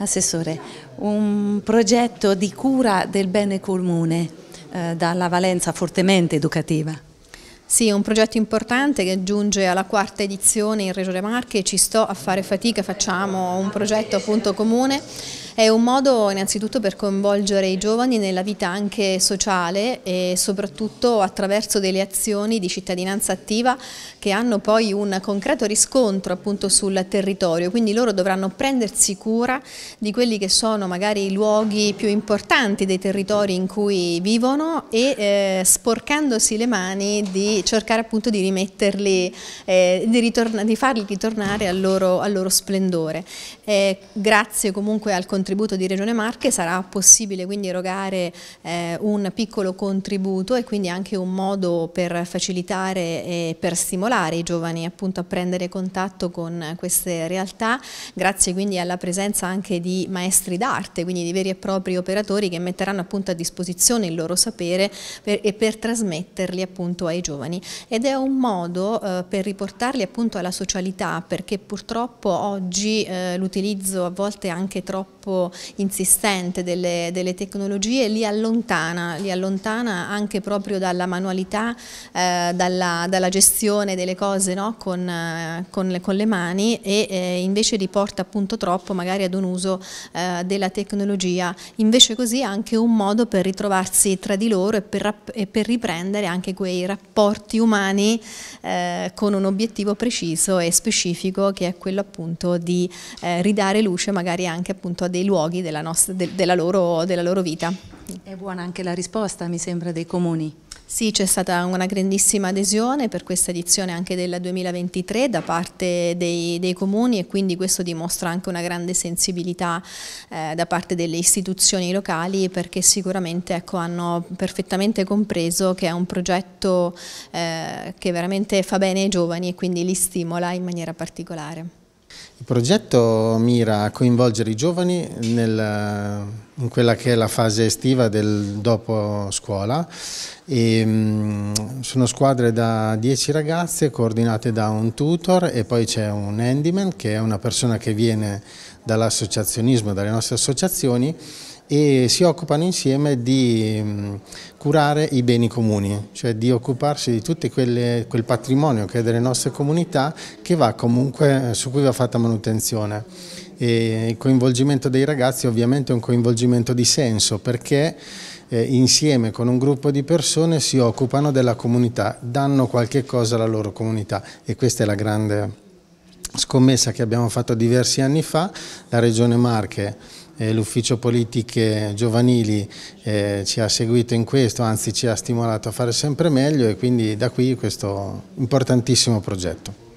Assessore, un progetto di cura del bene comune eh, dalla valenza fortemente educativa. Sì, è un progetto importante che giunge alla quarta edizione in Regione Marche, ci sto a fare fatica, facciamo un progetto appunto comune è un modo innanzitutto per coinvolgere i giovani nella vita anche sociale e soprattutto attraverso delle azioni di cittadinanza attiva che hanno poi un concreto riscontro appunto sul territorio, quindi loro dovranno prendersi cura di quelli che sono magari i luoghi più importanti dei territori in cui vivono e eh, sporcandosi le mani di cercare appunto di rimetterli, eh, di, di, farli ritornare al loro, al loro splendore. Eh, grazie comunque al contributo contributo di Regione Marche sarà possibile quindi erogare eh, un piccolo contributo e quindi anche un modo per facilitare e per stimolare i giovani appunto a prendere contatto con queste realtà, grazie quindi alla presenza anche di maestri d'arte, quindi di veri e propri operatori che metteranno appunto a disposizione il loro sapere per, e per trasmetterli appunto ai giovani. Ed è un modo eh, per riportarli appunto alla socialità perché purtroppo oggi eh, l'utilizzo a volte anche troppo insistente delle, delle tecnologie li allontana, li allontana anche proprio dalla manualità, eh, dalla, dalla, gestione delle cose no? con, eh, con, le, con, le, mani e eh, invece li porta appunto troppo magari ad un uso eh, della tecnologia. Invece così anche un modo per ritrovarsi tra di loro e per, e per riprendere anche quei rapporti umani eh, con un obiettivo preciso e specifico che è quello appunto di ridare luce magari anche appunto a dei luoghi della, nostra, de, della, loro, della loro vita. È buona anche la risposta, mi sembra, dei comuni. Sì, c'è stata una grandissima adesione per questa edizione anche del 2023 da parte dei, dei comuni e quindi questo dimostra anche una grande sensibilità eh, da parte delle istituzioni locali perché sicuramente ecco, hanno perfettamente compreso che è un progetto eh, che veramente fa bene ai giovani e quindi li stimola in maniera particolare. Il progetto mira a coinvolgere i giovani nel, in quella che è la fase estiva del dopo scuola. E, mh, mm, sono squadre da 10 ragazze coordinate da un tutor e poi c'è un handyman che è una persona che viene dall'associazionismo, dalle nostre associazioni e si occupano insieme di mm, curare i beni comuni, cioè di occuparsi di tutto quel patrimonio che è delle nostre comunità comunque, eh, su cui va fatta manutenzione. E il coinvolgimento dei ragazzi ovviamente è un coinvolgimento di senso perché eh, insieme con un gruppo di persone si occupano della comunità, danno qualche cosa alla loro comunità e questa è la grande scommessa che abbiamo fatto diversi anni fa, la Regione Marche eh, l'ufficio politiche giovanili eh, ci ha seguito in questo, anzi ci ha stimolato a fare sempre meglio e quindi da qui questo importantissimo progetto.